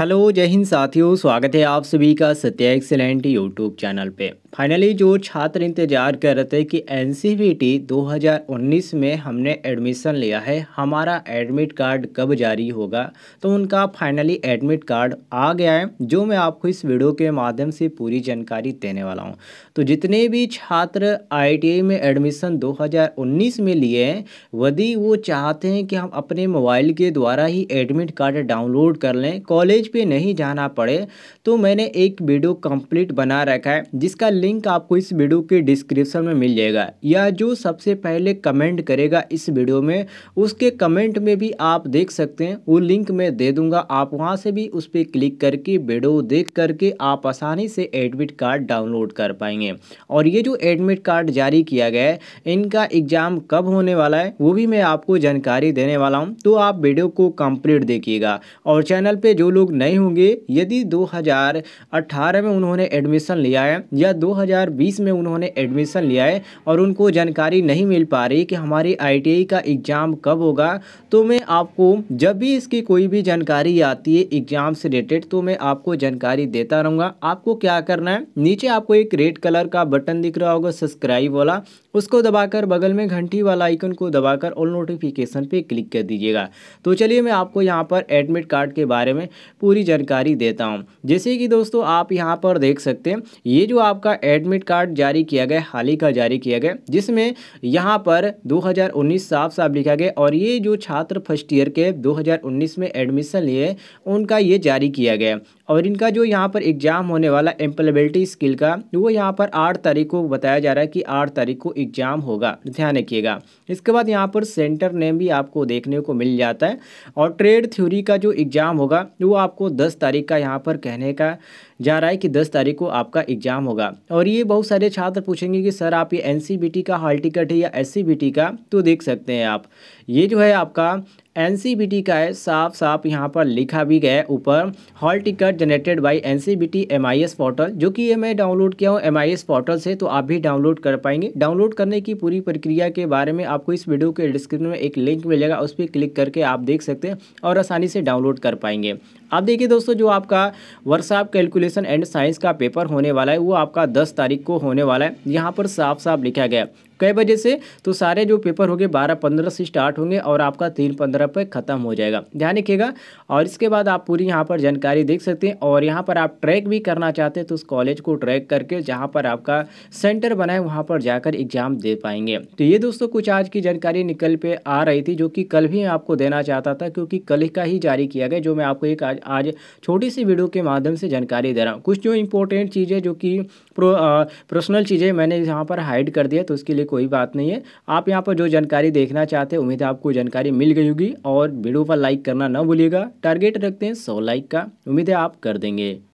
hello जय हिंद साथियों स्वागत है आप सभी का सत्य एक्सेलेंट यूट्यूब चैनल पे फाइनली जो छात्र इंतजार कर रहे थे कि एन e 2019 में हमने एडमिशन लिया है हमारा एडमिट कार्ड कब जारी होगा तो उनका फाइनली एडमिट कार्ड आ गया है जो मैं आपको इस वीडियो के माध्यम से पूरी जानकारी देने वाला हूँ तो जितने भी छात्र आई में एडमिशन दो में लिए हैं वदी वो चाहते हैं कि हम अपने मोबाइल के द्वारा ही एडमिट कार्ड डाउनलोड कर लें कॉलेज पे नहीं जाना पड़े तो मैंने एक वीडियो कंप्लीट बना रखा है जिसका लिंक आपको इस वीडियो के डिस्क्रिप्शन में मिल जाएगा या जो सबसे पहले कमेंट करेगा इस वीडियो में उसके कमेंट में भी आप देख सकते हैं वो लिंक मैं दे दूँगा आप वहाँ से भी उस पर क्लिक करके वीडियो देख करके आप आसानी से एडमिट कार्ड डाउनलोड कर पाएंगे और ये जो एडमिट कार्ड जारी किया गया है इनका एग्ज़ाम कब होने वाला है वो भी मैं आपको जानकारी देने वाला हूँ तो आप वीडियो को कंप्लीट देखिएगा और चैनल पे जो लोग नहीं होंगे यदि 2018 में उन्होंने एडमिशन लिया है या 2020 में उन्होंने एडमिशन लिया है और उनको जानकारी नहीं मिल पा रही कि हमारी आई का एग्ज़ाम कब होगा तो मैं आपको जब भी इसकी कोई भी जानकारी आती है एग्ज़ाम से रिलेटेड तो मैं आपको जानकारी देता रहूँगा आपको क्या करना है नीचे आपको एक रेड कलर का बटन दिख रहा होगा सब्सक्राइब वाला उसको दबाकर बगल में घंटी वाला आइकन को दबाकर ऑल नोटिफिकेशन पे क्लिक कर दीजिएगा तो चलिए मैं आपको यहाँ पर एडमिट कार्ड के बारे में पूरी जानकारी देता हूँ जैसे कि दोस्तों आप यहाँ पर देख सकते हैं ये जो आपका एडमिट कार्ड जारी किया गया हाल ही का जारी किया गया जिसमें यहाँ पर 2019 साफ साफ लिखा गया और ये जो छात्र फर्स्ट ईयर के 2019 में एडमिशन लिए उनका ये जारी किया गया और इनका जो यहाँ पर एग्ज़ाम होने वाला एम्प्लेबिलिटी स्किल का वो यहाँ पर आठ तारीख को बताया जा रहा है कि आठ तारीख को एग्ज़ाम होगा ध्यान रखिएगा इसके बाद यहाँ पर सेंटर नेम भी आपको देखने को मिल जाता है और ट्रेड थ्योरी का जो एग्ज़ाम होगा वो आपको दस तारीख का यहाँ पर कहने का जा रहा है कि दस तारीख को आपका एग्ज़ाम होगा और ये बहुत सारे छात्र पूछेंगे कि सर आप ये एन का हॉल टिकट है या एस का तो देख सकते हैं आप ये जो है आपका एन का है साफ साफ यहाँ पर लिखा भी गया है ऊपर hall ticket generated by N C B portal जो कि ये मैं डाउनलोड किया हूँ एम पोर्टल से तो आप भी डाउनलोड कर पाएंगे डाउनलोड करने की पूरी प्रक्रिया के बारे में आपको इस वीडियो के डिस्क्रिप्शन में एक लिंक मिलेगा उस पर क्लिक करके आप देख सकते हैं और आसानी से डाउनलोड कर पाएंगे आप देखिए दोस्तों जो आपका वर्षा कैलकुलेशन एंड साइंस का पेपर होने वाला है वो आपका दस तारीख को होने वाला है यहाँ पर साफ साफ लिखा गया कई बजे से तो सारे जो पेपर होंगे बारह पंद्रह से स्टार्ट होंगे और आपका तीन पंद्रह पर ख़त्म हो जाएगा ध्यान रखिएगा और इसके बाद आप पूरी यहाँ पर जानकारी देख सकते हैं और यहाँ पर आप ट्रैक भी करना चाहते हैं तो उस कॉलेज को ट्रैक करके जहाँ पर आपका सेंटर बना है वहाँ पर जाकर एग्ज़ाम दे पाएंगे तो ये दोस्तों कुछ आज की जानकारी निकल पे आ रही थी जो कि कल भी मैं आपको देना चाहता था क्योंकि कल का ही जारी किया गया जो मैं आपको एक आज आज आज छोटी सी वीडियो के माध्यम से जानकारी दे रहा हूँ कुछ जो इंपॉर्टेंट चीज़ें जो कि पर्सनल चीज़ें मैंने यहाँ पर हाइड कर दिया तो उसके लिए कोई बात नहीं है आप यहाँ पर जो जानकारी देखना चाहते हैं उम्मीद है आपको जानकारी मिल गई होगी और वीडियो पर लाइक करना ना भूलिएगा टारगेट रखते हैं सौ लाइक का उम्मीद है आप कर देंगे